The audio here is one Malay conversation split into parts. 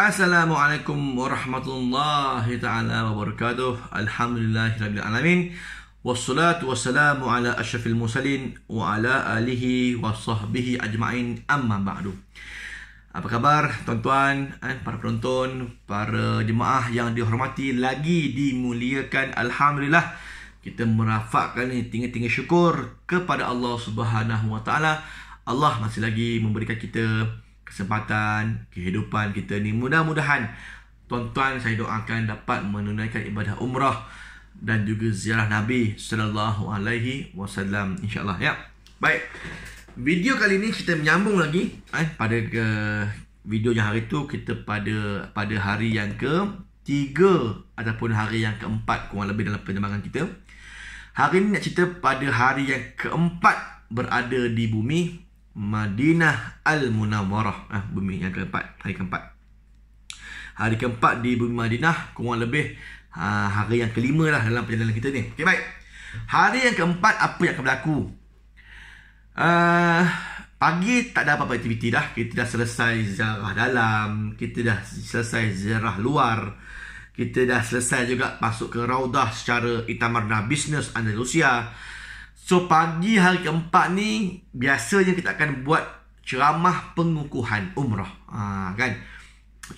Assalamualaikum warahmatullahi taala wabarakatuh. Alhamdulillahirabbil alamin. Wassalatu wassalamu ala asyrafil mursalin wa ala alihi washabbihi ajmain amma ba'du. Apa khabar tuan-tuan, eh, para penonton, para jemaah yang dihormati lagi dimuliakan alhamdulillah. Kita merafakkan eh, tinggi-tinggi syukur kepada Allah Subhanahu wa taala. Allah masih lagi memberikan kita kesempatan kehidupan kita ni mudah-mudahan tuan-tuan saya doakan dapat menunaikan ibadah umrah dan juga ziarah Nabi sallallahu alaihi wasallam insyaallah ya. Baik. Video kali ini kita menyambung lagi eh pada ke video yang hari tu kita pada pada hari yang ke tiga ataupun hari yang keempat kurang lebih dalam penerbangan kita. Hari ini nak cerita pada hari yang keempat berada di bumi Madinah Al-Munawwarah ah, Bumi yang keempat Hari keempat Hari keempat di Bumi Madinah Kurang lebih ah, Hari yang kelima lah Dalam perjalanan kita ni Okay baik Hari yang keempat Apa yang akan berlaku uh, Pagi tak ada apa-apa aktiviti dah Kita dah selesai ziarah dalam Kita dah selesai ziarah luar Kita dah selesai juga Masuk ke Raudah secara Itamarna Business Andalusia So pagi hari keempat ni biasanya kita akan buat ceramah pengukuhan umrah. Ha, kan?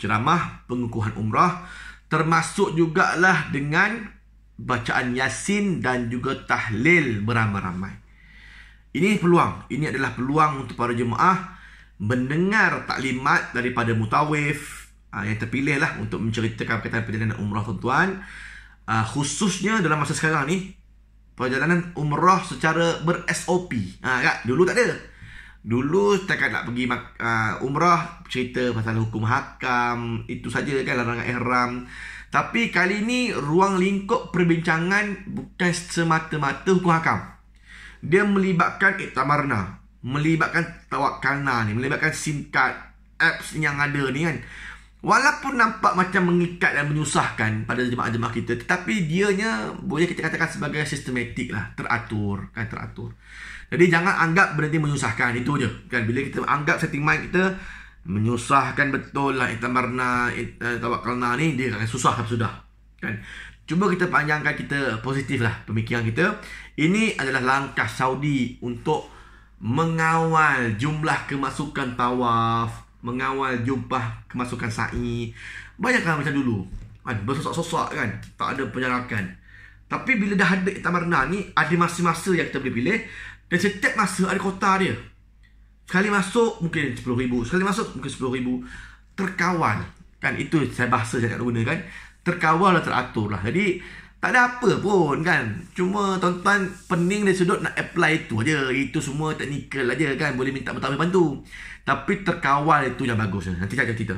Ceramah pengukuhan umrah termasuk jugalah dengan bacaan yasin dan juga tahlil beramai-ramai. Ini peluang. Ini adalah peluang untuk para jemaah mendengar taklimat daripada mutawif ha, yang terpilih lah untuk menceritakan perjalanan umrah tuan-tuan. Ha, khususnya dalam masa sekarang ni perjalanan umrah secara ber-SOP. Ha, kat? Dulu tak ada. Dulu setakat nak pergi mak, uh, umrah, cerita pasal hukum hakam, itu saja kan larangan ihram. Tapi kali ini ruang lingkup perbincangan bukan semata-mata hukum hakam. Dia melibatkan iktamarna, melibatkan tawakkalna ni, melibatkan SIM card, apps yang ada ni kan. Walaupun nampak macam mengikat dan menyusahkan pada jemaah-jemaah kita, tetapi dianya boleh kita katakan sebagai sistematik lah, teratur, kan teratur. Jadi jangan anggap berhenti menyusahkan, itu je. Kan? Bila kita anggap setting mind kita, menyusahkan betul lah, itamarna, eh, tawakalna ni, dia akan susah sudah. Kan? Cuba kita panjangkan kita positif lah pemikiran kita. Ini adalah langkah Saudi untuk mengawal jumlah kemasukan tawaf, mengawal jumpah kemasukan sa'i banyaklah macam dulu kan bersosok-sosok kan tak ada penyarakan tapi bila dah ada Itamarna ni ada masa-masa yang kita boleh pilih dan setiap masa ada kota dia sekali masuk mungkin 10 ribu sekali masuk mungkin 10 ribu terkawal kan itu saya bahasa saya nak guna kan terkawal dan teratur lah jadi tak ada apa pun kan. Cuma tuan-tuan pening dari sudut nak apply itu aja. Itu semua teknikal aja kan. Boleh minta pertama bantu. Tapi terkawal itu yang bagus. Nanti saya akan cerita.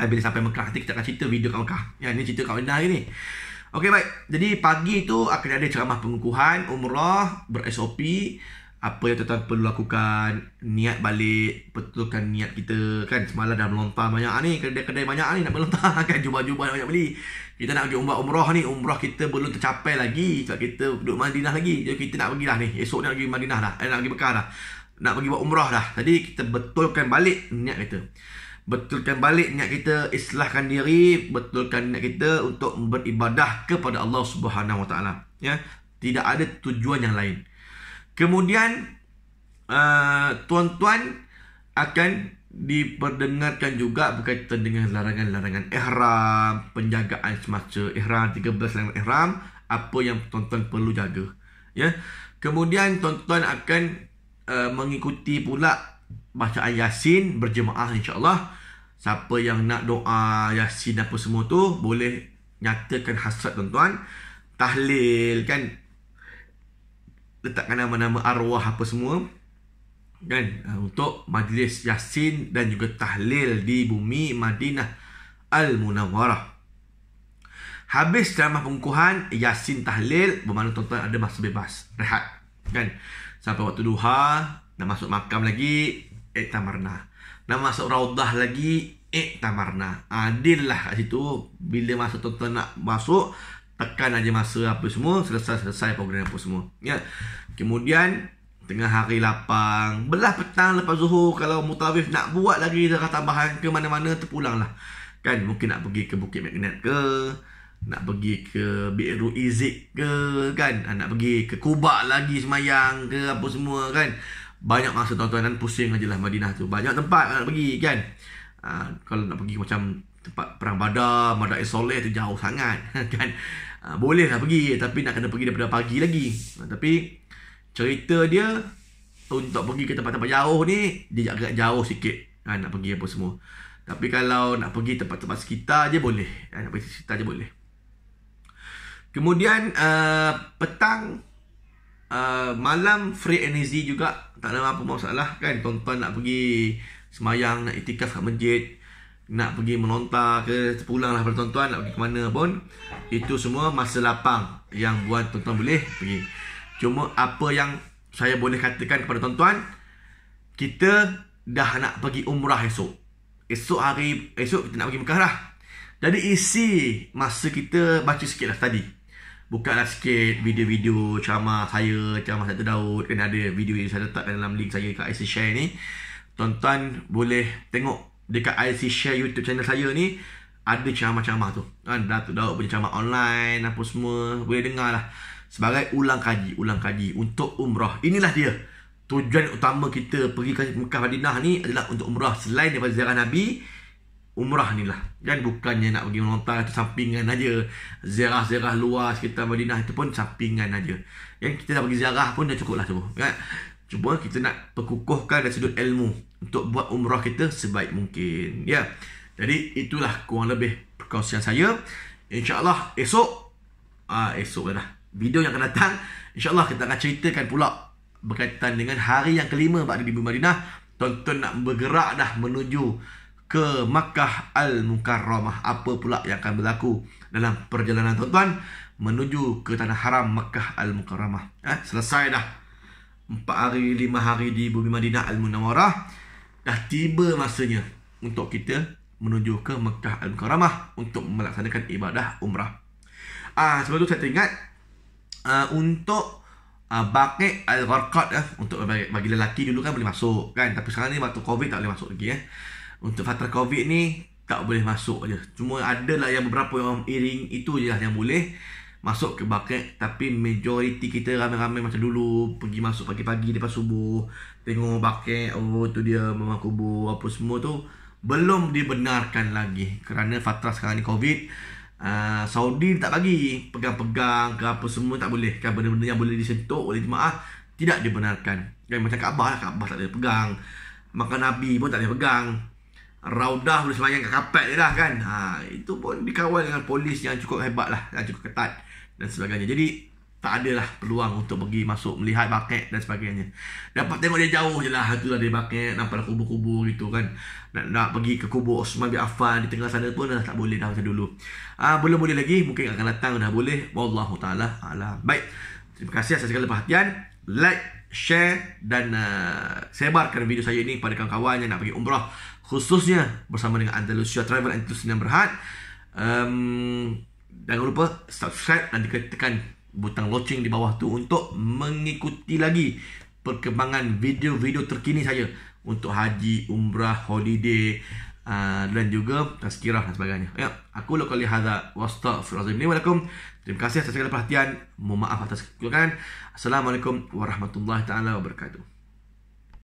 Ha, bila sampai Mekah nanti kita akan cerita video kau kah? Ya, ini cerita kau Wendah ini. ni. Okey baik. Jadi pagi itu akan ada ceramah pengukuhan. Umrah ber-SOP apa yang tuan-tuan perlu lakukan niat balik betulkan niat kita kan semalam dah melontar banyak ni kedai-kedai banyak ni nak melontar kan jubah-jubah banyak beli kita nak pergi umrah umrah ni umrah kita belum tercapai lagi sebab kita duduk Madinah lagi jadi kita nak pergilah ni esok ni nak pergi Madinah dah eh, nak pergi Mekah dah nak pergi buat umrah dah jadi kita betulkan balik niat kita betulkan balik niat kita islahkan diri betulkan niat kita untuk beribadah kepada Allah Subhanahu Wa Taala ya tidak ada tujuan yang lain Kemudian uh, tuan-tuan akan diperdengarkan juga berkaitan dengan larangan-larangan ihram, penjagaan semasa ihram, 13 larangan ihram, apa yang tuan-tuan perlu jaga. Ya. Kemudian tuan-tuan akan uh, mengikuti pula bacaan Yasin berjemaah insya-Allah. Siapa yang nak doa Yasin apa semua tu boleh nyatakan hasrat tuan-tuan. Tahlil kan letakkan nama-nama arwah apa semua kan ah, untuk majlis yasin dan juga tahlil di bumi Madinah Al Munawwarah Habis ceramah pengukuhan Yasin Tahlil Bermakna tuan-tuan ada masa bebas Rehat kan? Sampai waktu duha Nak masuk makam lagi Eh tamarna Nak masuk raudah lagi Eh tamarna Adil lah kat situ Bila masa tuan-tuan nak masuk tekan aja masa apa semua selesai selesai program apa semua ya kemudian tengah hari lapang belah petang lepas zuhur kalau mutawif nak buat lagi darah tambahan ke mana-mana lah. kan mungkin nak pergi ke bukit magnet ke nak pergi ke Biru Izik ke kan ah, Nak pergi ke Kubak lagi semayang ke apa semua kan Banyak masa tuan-tuan pusing aje lah Madinah tu Banyak tempat nak pergi kan ha, Kalau nak pergi macam tempat perang badar, madar isoleh tu jauh sangat kan. Ha, boleh lah pergi tapi nak kena pergi daripada pagi lagi. Ha, tapi cerita dia untuk pergi ke tempat-tempat jauh ni dia agak jauh sikit ha, nak pergi apa semua. Tapi kalau nak pergi tempat-tempat sekitar je boleh. Ha, nak pergi sekitar je boleh. Kemudian uh, petang uh, malam free and easy juga. Tak ada apa-apa masalah kan. Tonton nak pergi semayang, nak itikaf kat masjid nak pergi melontar ke terpulang lah pada tuan-tuan nak pergi ke mana pun itu semua masa lapang yang buat tuan-tuan boleh pergi cuma apa yang saya boleh katakan kepada tuan-tuan kita dah nak pergi umrah esok esok hari esok kita nak pergi Mekah lah jadi isi masa kita baca sikit lah tadi Buka lah sikit video-video ceramah saya, ceramah Dr. Daud Kena ada video yang saya letak dalam link saya kat IC Share ni Tuan-tuan boleh tengok dekat IC share YouTube channel saya ni ada ceramah-ceramah tu. Kan Datuk Daud punya ceramah online apa semua boleh dengar lah. Sebagai ulang kaji, ulang kaji untuk umrah. Inilah dia. Tujuan utama kita pergi ke Mekah Madinah ni adalah untuk umrah selain daripada ziarah Nabi umrah ni lah dan bukannya nak pergi melontar itu sampingan aja ziarah-ziarah luar sekitar Madinah itu pun sampingan aja yang kita dah pergi ziarah pun dah cukup lah tu Cuba kita nak perkukuhkan dari sudut ilmu untuk buat umrah kita sebaik mungkin. Ya. Jadi itulah kurang lebih perkongsian saya. Insya Allah esok. Ah esok dah. Video yang akan datang. Insya Allah kita akan ceritakan pula berkaitan dengan hari yang kelima berada di Bumi Madinah. Tonton nak bergerak dah menuju ke Makkah Al-Mukarramah. Apa pula yang akan berlaku dalam perjalanan tonton menuju ke tanah haram Makkah Al-Mukarramah. Eh, selesai dah 4 hari, 5 hari di Bumi Madinah Al-Munawarah Dah tiba masanya untuk kita menuju ke Mekah Al-Mukarramah Untuk melaksanakan ibadah umrah Ah, Sebab tu saya teringat uh, Untuk uh, ah, Bakit Al-Gharqad eh, Untuk bagi, bagi lelaki dulu kan boleh masuk kan Tapi sekarang ni waktu Covid tak boleh masuk lagi eh. Untuk fatra Covid ni Tak boleh masuk je Cuma ada lah yang beberapa yang iring Itu je lah yang boleh masuk ke bucket tapi majority kita ramai-ramai macam dulu pergi masuk pagi-pagi lepas subuh tengok bucket oh tu dia memang kubur apa semua tu belum dibenarkan lagi kerana fatra sekarang ni covid uh, Saudi tak bagi pegang-pegang ke apa semua tak boleh kan benda-benda yang boleh disentuh oleh jemaah tidak dibenarkan kan macam Kaabah lah Kaabah tak boleh pegang makan Nabi pun tak boleh pegang Raudah boleh semayang kat kapet je lah kan ha, Itu pun dikawal dengan polis yang cukup hebat lah Yang cukup ketat dan sebagainya. Jadi tak adalah peluang untuk pergi masuk melihat bakat dan sebagainya. Dapat tengok dia jauh je lah. Itulah dia bakat. Nampak lah kubur-kubur gitu kan. Nak, nak pergi ke kubur Osman bin Affan di tengah sana pun dah tak boleh dah macam dulu. Ah belum boleh lagi. Mungkin akan datang dah boleh. Wallahu ta'ala alam. Baik. Terima kasih atas segala perhatian. Like, share dan uh, sebarkan video saya ini kepada kawan-kawan yang nak pergi umrah. Khususnya bersama dengan Andalusia Travel Enthusiast yang berhad. Um, dan Jangan lupa subscribe dan tekan butang loceng di bawah tu untuk mengikuti lagi perkembangan video-video terkini saya untuk haji, umrah, holiday uh, dan juga tazkirah dan sebagainya. Ya, aku lakukan li hadza wa astaghfirullahalazim. Assalamualaikum. Terima kasih atas segala perhatian. Mohon maaf atas kekurangan. Assalamualaikum warahmatullahi taala wabarakatuh.